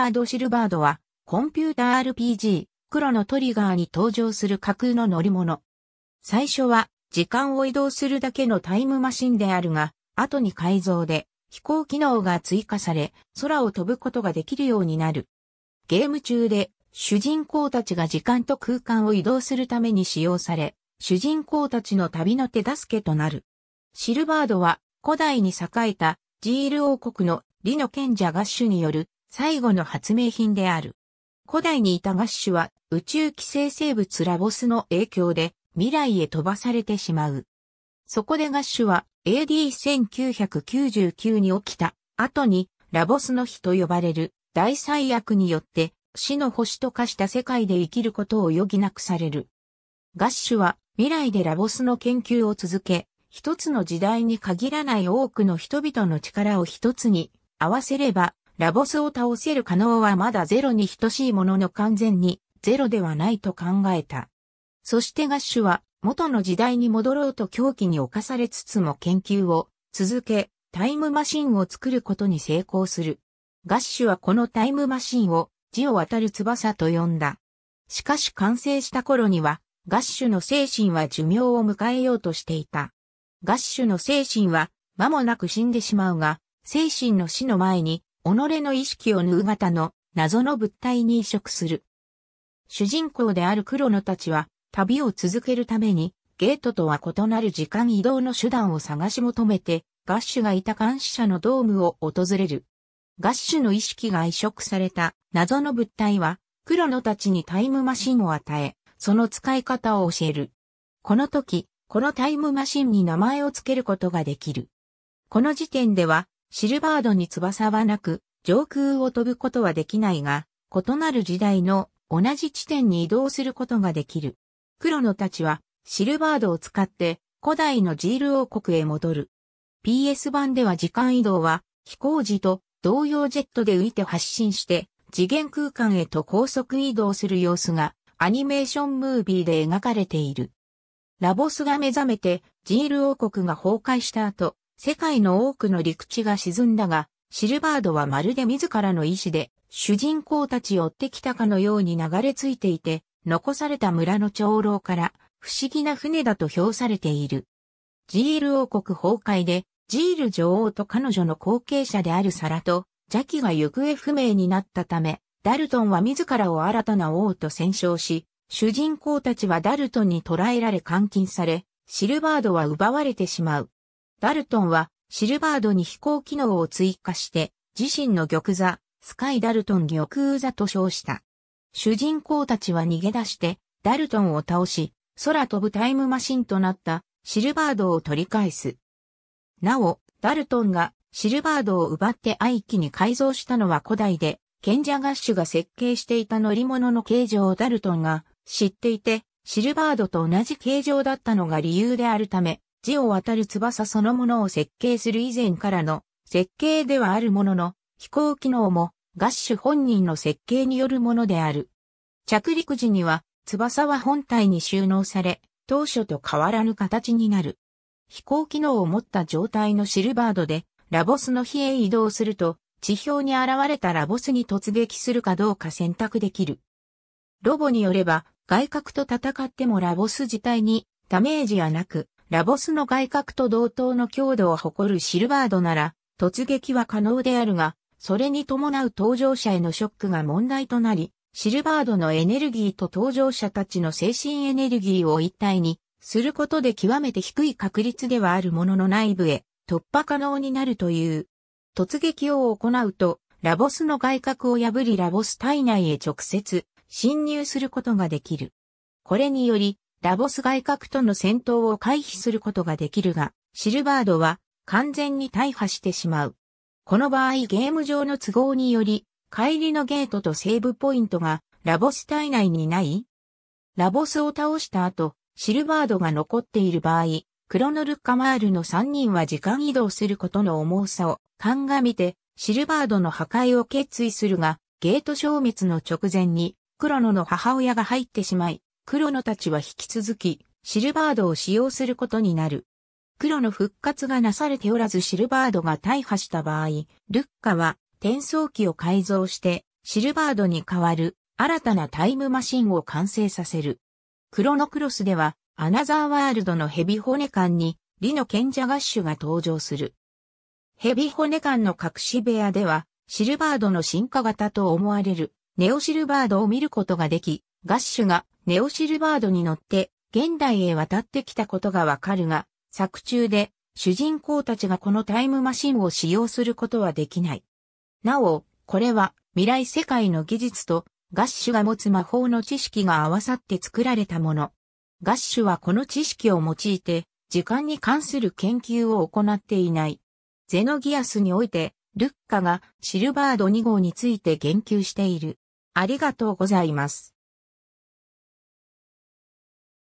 タード・シルバードは、コンピュータ RPG、黒のトリガーに登場する架空の乗り物。最初は、時間を移動するだけのタイムマシンであるが、後に改造で、飛行機能が追加され、空を飛ぶことができるようになる。ゲーム中で、主人公たちが時間と空間を移動するために使用され、主人公たちの旅の手助けとなる。シルバードは古代に栄えたジール王国のリの賢者ガッシュによる最後の発明品である。古代にいたガッシュは宇宙寄生生物ラボスの影響で未来へ飛ばされてしまう。そこでガッシュは AD1999 に起きた後にラボスの日と呼ばれる大災悪によって死の星と化した世界で生きることを余儀なくされる。ガッシュは未来でラボスの研究を続け、一つの時代に限らない多くの人々の力を一つに合わせればラボスを倒せる可能はまだゼロに等しいものの完全にゼロではないと考えた。そしてガッシュは元の時代に戻ろうと狂気に侵されつつも研究を続け、タイムマシンを作ることに成功する。ガッシュはこのタイムマシンを地を渡る翼と呼んだ。しかし完成した頃には、ガッシュの精神は寿命を迎えようとしていた。ガッシュの精神は、間もなく死んでしまうが、精神の死の前に、己の意識を縫う型の謎の物体に移植する。主人公であるクロノたちは旅を続けるためにゲートとは異なる時間移動の手段を探し求めてガッシュがいた監視者のドームを訪れる。ガッシュの意識が移植された謎の物体はクロノたちにタイムマシンを与え、その使い方を教える。この時、このタイムマシンに名前を付けることができる。この時点では、シルバードに翼はなく、上空を飛ぶことはできないが、異なる時代の同じ地点に移動することができる。クロノたちは、シルバードを使って古代のジール王国へ戻る。PS 版では時間移動は飛行時と同様ジェットで浮いて発進して次元空間へと高速移動する様子がアニメーションムービーで描かれている。ラボスが目覚めてジール王国が崩壊した後、世界の多くの陸地が沈んだが、シルバードはまるで自らの意志で、主人公たちを追ってきたかのように流れ着いていて、残された村の長老から、不思議な船だと評されている。ジール王国崩壊で、ジール女王と彼女の後継者であるサラと、邪気が行方不明になったため、ダルトンは自らを新たな王と戦勝し、主人公たちはダルトンに捕らえられ監禁され、シルバードは奪われてしまう。ダルトンはシルバードに飛行機能を追加して自身の玉座、スカイ・ダルトン玉空座と称した。主人公たちは逃げ出してダルトンを倒し、空飛ぶタイムマシンとなったシルバードを取り返す。なお、ダルトンがシルバードを奪って愛機に改造したのは古代で、賢者ガッシュが設計していた乗り物の形状をダルトンが知っていて、シルバードと同じ形状だったのが理由であるため、地を渡る翼そのものを設計する以前からの設計ではあるものの、飛行機能もガッシュ本人の設計によるものである。着陸時には翼は本体に収納され、当初と変わらぬ形になる。飛行機能を持った状態のシルバードで、ラボスの日へ移動すると、地表に現れたラボスに突撃するかどうか選択できる。ロボによれば、外角と戦ってもラボス自体にダメージはなく、ラボスの外角と同等の強度を誇るシルバードなら、突撃は可能であるが、それに伴う搭乗者へのショックが問題となり、シルバードのエネルギーと搭乗者たちの精神エネルギーを一体にすることで極めて低い確率ではあるものの内部へ突破可能になるという。突撃を行うと、ラボスの外角を破りラボス体内へ直接侵入することができる。これにより、ラボス外角との戦闘を回避することができるが、シルバードは完全に大破してしまう。この場合ゲーム上の都合により、帰りのゲートとセーブポイントがラボス体内にないラボスを倒した後、シルバードが残っている場合、クロノルカマールの3人は時間移動することの重さを鑑みて、シルバードの破壊を決意するが、ゲート消滅の直前に、クロノの母親が入ってしまい、黒のたちは引き続き、シルバードを使用することになる。黒の復活がなされておらずシルバードが大破した場合、ルッカは転送機を改造してシルバードに代わる新たなタイムマシンを完成させる。クロノクロスではアナザーワールドのヘビ骨館にリの賢者ガッシュが登場する。ヘビ骨館の隠し部屋ではシルバードの進化型と思われるネオシルバードを見ることができ、ガッシュがネオシルバードに乗って現代へ渡ってきたことがわかるが、作中で主人公たちがこのタイムマシンを使用することはできない。なお、これは未来世界の技術とガッシュが持つ魔法の知識が合わさって作られたもの。ガッシュはこの知識を用いて時間に関する研究を行っていない。ゼノギアスにおいてルッカがシルバード2号について言及している。ありがとうございます。